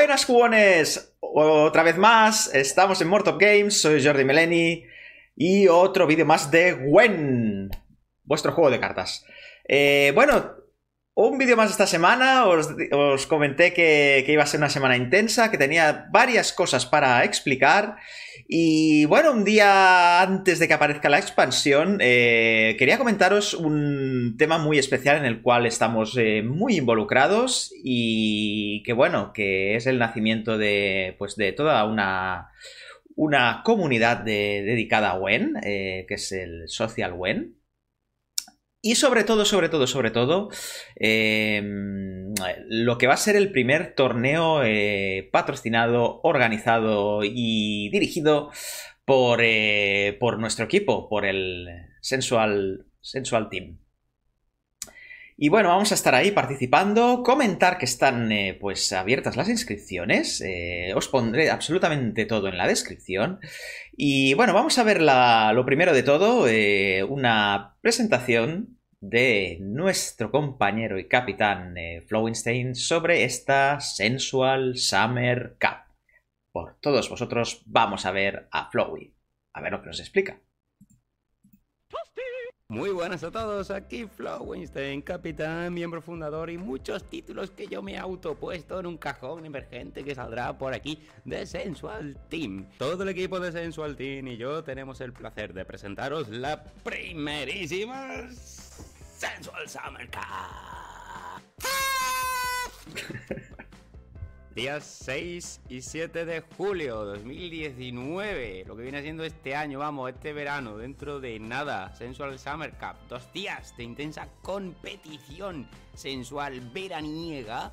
Buenas jugones, otra vez más, estamos en Mortop Games, soy Jordi Meleni y otro vídeo más de Gwen, vuestro juego de cartas. Eh, bueno, un vídeo más esta semana, os, comenté que, iba a ser una semana intensa, que tenía varias cosas para explicar. Y bueno, un día antes de que aparezca la expansión, eh, quería comentaros un tema muy especial en el cual estamos eh, muy involucrados y que bueno, que es el nacimiento de, pues, de toda una, comunidad dedicada a WEN, eh, que es el Social WEN. Y sobre todo, sobre todo, sobre todo, em, lo que va a ser el primer torneo eh, patrocinado, organizado y dirigido eh, por, nuestro equipo, por el Sensual, Sensual Team. Y bueno, vamos a estar ahí participando, comentar que están eh, pues abiertas las inscripciones, os pondré absolutamente todo en la descripción. Y bueno, vamos a ver lo primero de todo, una presentación de nuestro compañero y capitán eh, sobre esta Sensual Summer Cup. Por todos vosotros vamos a ver a Flowey, a ver lo que nos explica. Muy buenas a todos, aquí Flowinstein, capitán, miembro fundador y muchos títulos que yo me he autopuesto en un cajón emergente que saldrá por aquí de Sensual Team. Todo el equipo de Sensual Team y yo tenemos el placer de presentaros la primerísima Sensual Summer Cup! Días 6 y 7 de julio 2019, lo que viene siendo este año, vamos, este verano, dentro de nada, Sensual Summer Cup, dos días de intensa competición sensual veraniega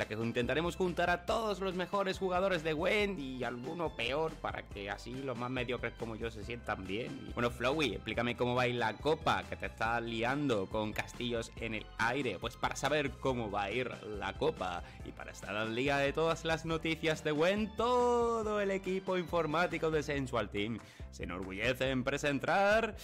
la que intentaremos juntar a todos los mejores jugadores de Gwen y alguno peor para que así los más mediocres como yo se sientan bien. bueno, Flowey, explícame cómo va a ir la copa que te está liando con castillos en el aire. Pues para saber cómo va a ir la copa y para estar al día de todas las noticias de Gwen, todo el equipo informático de Sensual Team se enorgullece en presentar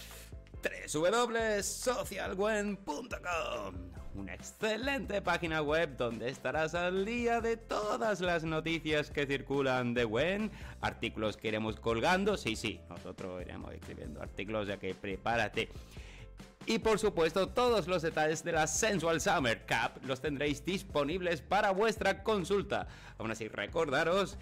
www.socialgwen.com una excelente página web donde estarás al día de todas las noticias que circulan de WEN, artículos que iremos colgando, sí, sí, nosotros iremos escribiendo artículos, ya que prepárate. Y por supuesto, todos los detalles de la Sensual Summer Cup los tendréis disponibles para vuestra consulta. Aún así, recordaros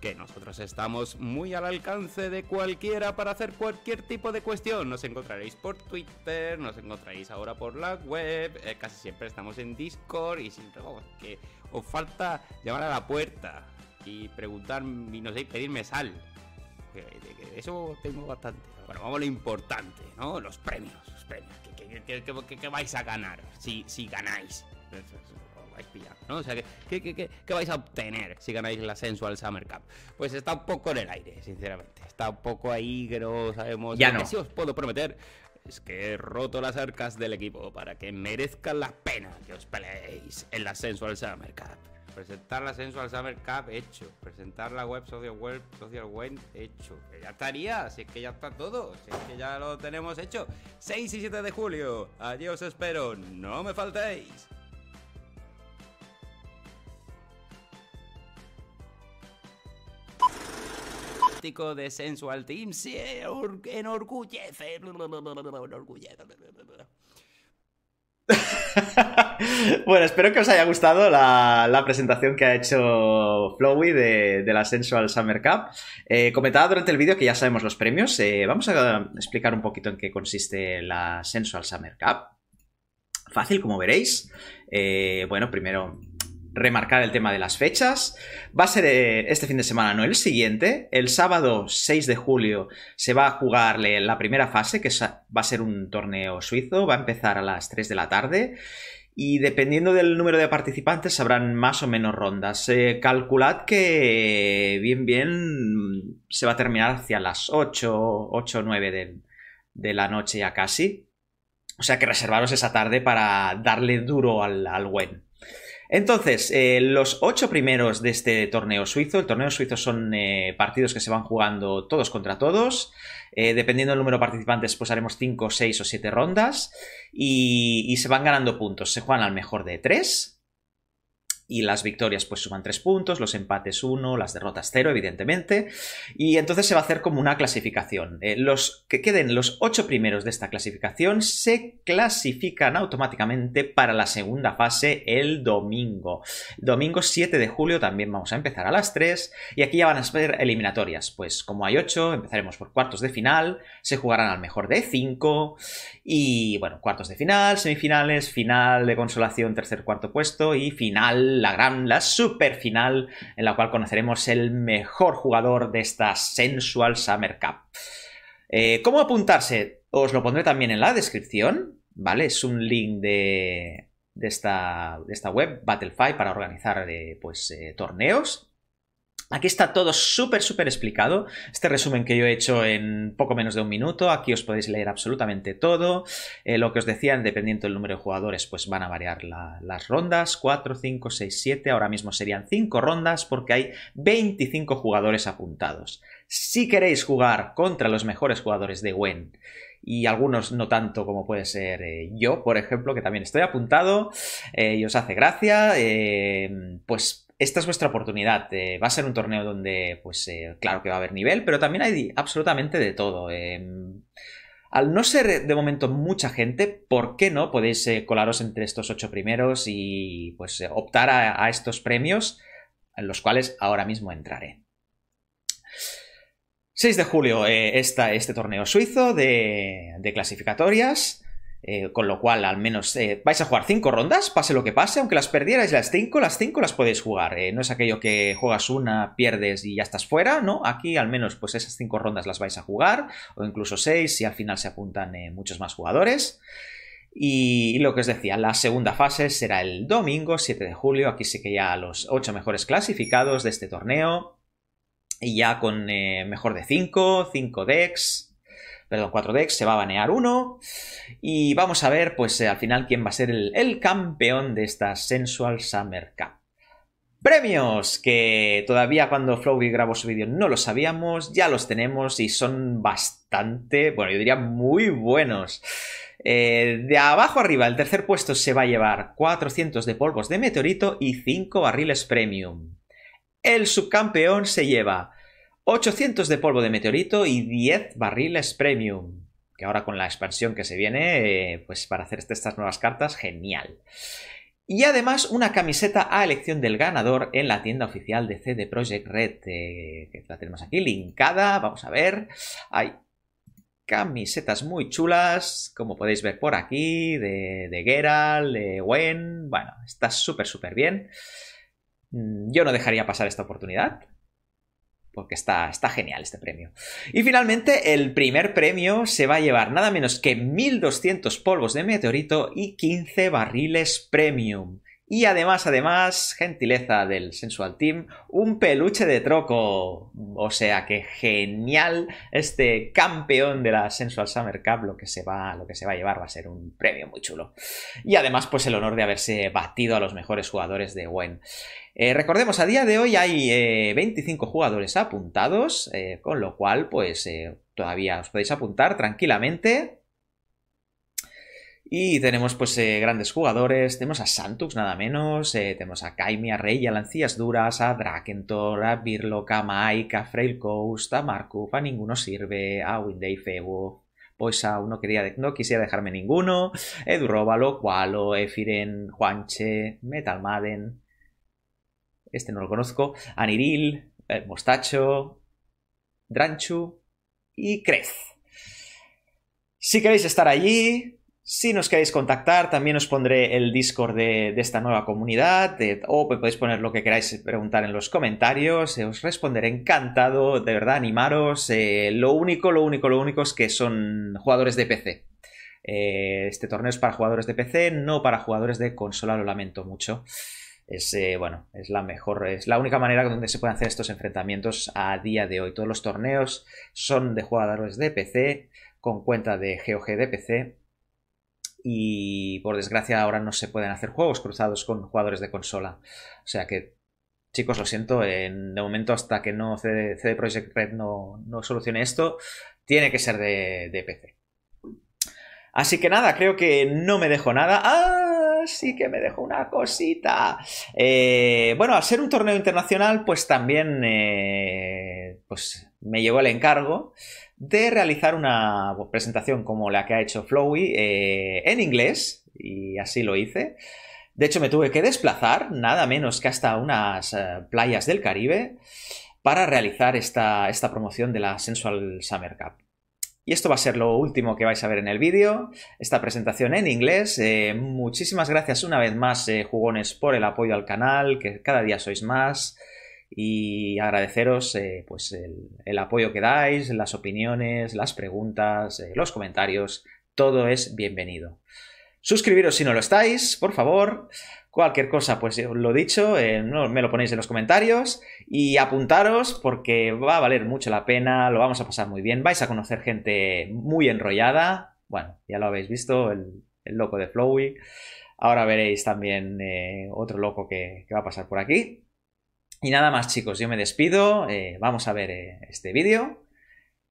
que nosotros estamos muy al alcance de cualquiera para hacer cualquier tipo de cuestión. Nos encontraréis por Twitter, nos encontraréis ahora por la web, eh, casi siempre estamos en Discord y siempre vamos, que os falta llamar a la puerta y preguntar y no sé, pedirme sal. eso tengo bastante. Bueno, vamos a lo importante, ¿no? Los premios, los premios. ¿Qué, vais a ganar si, si ganáis? ¿no? ¿qué, vais a obtener si ganáis el ascenso al Summer Cup? Pues está un poco en el aire, sinceramente. Está un poco ahí que no sabemos. Ya no. Si os puedo prometer es que he roto las arcas del equipo para que merezca la pena que os peleéis el ascenso al Summer Cup. Presentar el ascenso al Summer Cup hecho. Presentar la web Social Web, Social Web hecho. ya estaría, si es que ya está todo, si es que ya lo tenemos hecho. 6 y 7 de julio. Allí os espero, no me faltéis. de Sensual Team bueno, espero que os haya gustado la, presentación que ha hecho Flowey de, la Sensual Summer Cup. Eh, comentaba durante el vídeo que ya sabemos los premios. Eh, vamos a explicar un poquito en qué consiste la Sensual Summer Cup. Fácil, como veréis. Eh, bueno, primero remarcar el tema de las fechas. Va a ser eh, este fin de semana, no el siguiente. El sábado 6 de julio se va a jugar la primera fase, que va a ser un torneo suizo. Va a empezar a las 3 de la tarde. Y dependiendo del número de participantes, habrán más o menos rondas. Eh, calculad que bien, bien se va a terminar hacia las 8, 8 o 9 de, de la noche ya casi. O sea que reservaros esa tarde para darle duro al, al entonces, eh, los ocho primeros de este torneo suizo, el torneo suizo son eh, partidos que se van jugando todos contra todos. Eh, dependiendo del número de participantes, pues haremos cinco, seis o siete rondas y, se van ganando puntos. Se juegan al mejor de tres y las victorias pues suman 3 puntos, los empates 1, las derrotas 0, evidentemente, y entonces se va a hacer como una clasificación. Eh, los que queden los 8 primeros de esta clasificación se clasifican automáticamente para la segunda fase el domingo. Domingo 7 de julio también vamos a empezar a las 3 y aquí ya van a ser eliminatorias, pues como hay 8, empezaremos por cuartos de final, se jugarán al mejor de 5 y bueno, cuartos de final, semifinales, final de consolación, tercer cuarto puesto y final la gran, la super final, en la cual conoceremos el mejor jugador de esta Sensual Summer Cup. Eh, ¿Cómo apuntarse? Os lo pondré también en la descripción, ¿vale? Es un link de, esta, esta, web, Battlefy, para organizar eh, pues, eh, torneos. Aquí está todo súper, súper explicado. Este resumen que yo he hecho en poco menos de un minuto. Aquí os podéis leer absolutamente todo. Eh, lo que os decían, dependiendo del número de jugadores, pues van a variar las rondas. 4, 5, 6, 7. Ahora mismo serían 5 rondas porque hay 25 jugadores apuntados. Si queréis jugar contra los mejores jugadores de Gwen y algunos no tanto como puede ser eh, yo, por ejemplo, que también estoy apuntado eh, y os hace gracia, pues esta es vuestra oportunidad. Eh, va a ser un torneo donde, pues, eh, claro que va a haber nivel, pero también hay absolutamente de todo. Em, al no ser de momento mucha gente, ¿por qué no podéis eh, colaros entre estos ocho primeros y, pues, optar a, estos premios, en los cuales ahora mismo entraré? 6 de julio, este torneo suizo de clasificatorias. Eh, con lo cual, al menos, eh, vais a jugar 5 rondas, pase lo que pase, aunque las perdierais las 5, las 5 las podéis jugar. Eh, no es aquello que juegas una, pierdes y ya estás fuera, ¿no? Aquí al menos pues esas 5 rondas las vais a jugar, o incluso 6 si al final se apuntan muchos más jugadores. Y lo que os decía, la segunda fase será el domingo 7 de julio, aquí sí que ya los 8 mejores clasificados de este torneo, y ya con mejor de 5, 5 decks perdón, 4 decks, se va a banear uno. Y vamos a ver, pues eh, al final, quién va a ser el, campeón de esta Sensual Summer Cup. Premios que todavía cuando Flowy grabó su vídeo no lo sabíamos, ya los tenemos y son bastante, bueno, yo diría muy buenos. Eh, de abajo arriba, el tercer puesto se va a llevar 400 de polvos de meteorito y 5 barriles premium. El subcampeón se lleva 800 de polvo de meteorito y 10 barriles premium. Que ahora con la expansión que se viene, eh, pues para hacer este- estas nuevas cartas, genial. Y además una camiseta a elección del ganador en la tienda oficial de CD Project Red, eh, que la tenemos aquí linkada, vamos a ver. Hay camisetas muy chulas, como podéis ver por aquí, de, de Geralt, de Gwen, bueno, está súper, súper bien. Mm, yo no dejaría pasar esta oportunidad, porque está, está genial este premio. Y finalmente, el primer premio se va a llevar nada menos que 1.200 polvos de meteorito y 15 barriles premium. Y además, además, gentileza del Sensual Team, un peluche de troco. O sea que genial este campeón de la Sensual Summer Cup, lo que, se va, lo que se va a llevar va a ser un premio muy chulo. Y además, pues el honor de haberse batido a los mejores jugadores de Gwen. Eh, recordemos, a día de hoy hay 25 eh, jugadores apuntados, eh, con lo cual, pues todavía os podéis apuntar tranquilamente. Y tenemos pues grandes jugadores, tenemos a Santux nada menos, tenemos a Kaimi, a Rey, a Lancías Duras, a Drakentor, a Birloca, a Maika, a FrailCoast, a a Ninguno Sirve, a Winday Febo, pues a uno quería, no quisiera dejarme ninguno, Eduróbalo, Qualo, Efiren, Juanche, Metal este no lo conozco, Aniril, eh, Mostacho, Dranchu y Crez. Si queréis estar allí, si nos queréis contactar, también os pondré el Discord de, esta nueva comunidad, o podéis poner lo que queráis preguntar en los comentarios, eh, os responderé encantado, de verdad, animaros. Eh, lo único, lo único, lo único es que son jugadores de PC. este torneo es para jugadores de PC, no para jugadores de consola, lo lamento mucho es, eh, bueno, es la mejor, es la única manera donde se pueden hacer estos enfrentamientos a día de hoy. Todos los torneos son de jugadores de PC, con cuenta de GOG de PC. Y por desgracia ahora no se pueden hacer juegos cruzados con jugadores de consola. O sea que, chicos, lo siento, en, de momento hasta que no CD, Projekt Red no, no, solucione esto, tiene que ser de, de PC. Así que nada, creo que no me dejo nada. ¡Ah! sí que me dejó una cosita. Eh, bueno, al ser un torneo internacional, pues también eh, pues me llevó el encargo de realizar una presentación como la que ha hecho Flowey eh, en inglés, y así lo hice. De hecho, me tuve que desplazar, nada menos que hasta unas playas del Caribe, para realizar esta, esta promoción de la Sensual Summer Cup. Y esto va a ser lo último que vais a ver en el vídeo, esta presentación en inglés. Eh, muchísimas gracias una vez más, eh, jugones, por el apoyo al canal, que cada día sois más. Y agradeceros eh, pues el, apoyo que dais, las opiniones, las preguntas, los comentarios. Todo es bienvenido. Suscribiros si no lo estáis, por favor. Cualquier cosa, pues lo dicho, eh, me lo ponéis en los comentarios y apuntaros porque va a valer mucho la pena, lo vamos a pasar muy bien, vais a conocer gente muy enrollada, bueno, ya lo habéis visto, el, loco de Flowy, ahora veréis también eh, otro loco que, va a pasar por aquí. Y nada más chicos, yo me despido, eh, vamos a ver este vídeo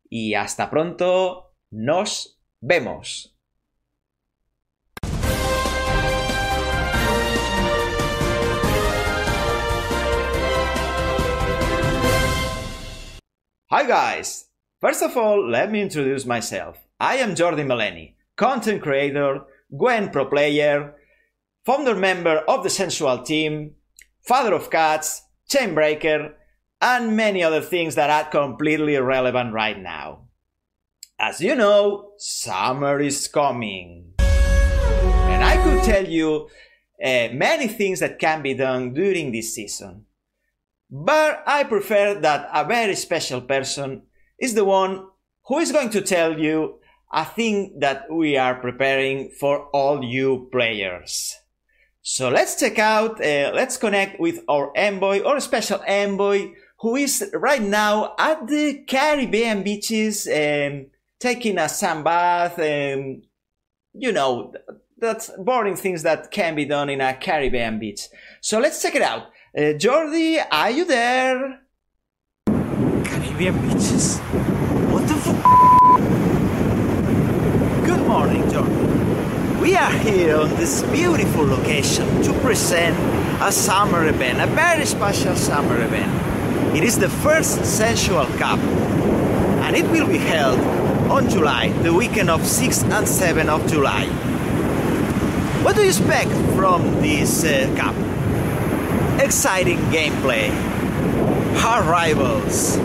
y hasta pronto, nos vemos. Hi guys! First of all, let me introduce myself. I am Jordi Meleni, content creator, Gwen pro player, founder member of the Sensual team, father of cats, chainbreaker, and many other things that are completely irrelevant right now. As you know, summer is coming. And I could tell you uh, many things that can be done during this season. But I prefer that a very special person is the one who is going to tell you a thing that we are preparing for all you players. So let's check out, uh, let's connect with our envoy or special envoy who is right now at the Caribbean beaches um, taking a sun bath and um, you know, that's boring things that can be done in a Caribbean beach. So let's check it out. Uh, Jordi, are you there? Caribbean beaches? What the f? Good morning, Jordi. We are here on this beautiful location to present a summer event, a very special summer event. It is the first Sensual Cup and it will be held on July, the weekend of 6th and 7th of July. What do you expect from this uh, cup? exciting gameplay, hard rivals,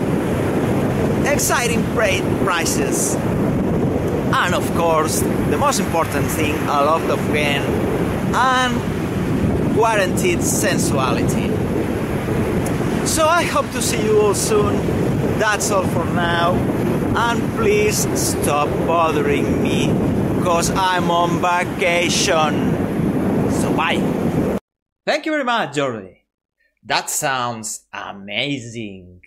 exciting prices, and of course, the most important thing a lot of fun and guaranteed sensuality. So I hope to see you all soon. That's all for now. And please stop bothering me, because I'm on vacation. So bye. Thank you very much, Jordi. That sounds amazing.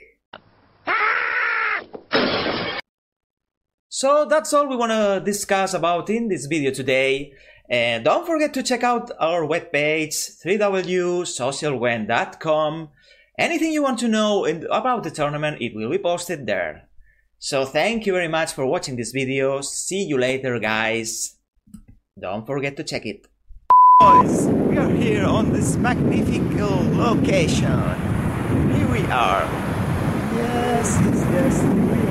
So that's all we want to discuss about in this video today. And don't forget to check out our webpage www.socialwen.com. Anything you want to know about the tournament, it will be posted there. So thank you very much for watching this video. See you later, guys. Don't forget to check it boys, we are here on this magnificent location. Here we are. Yes, yes, yes.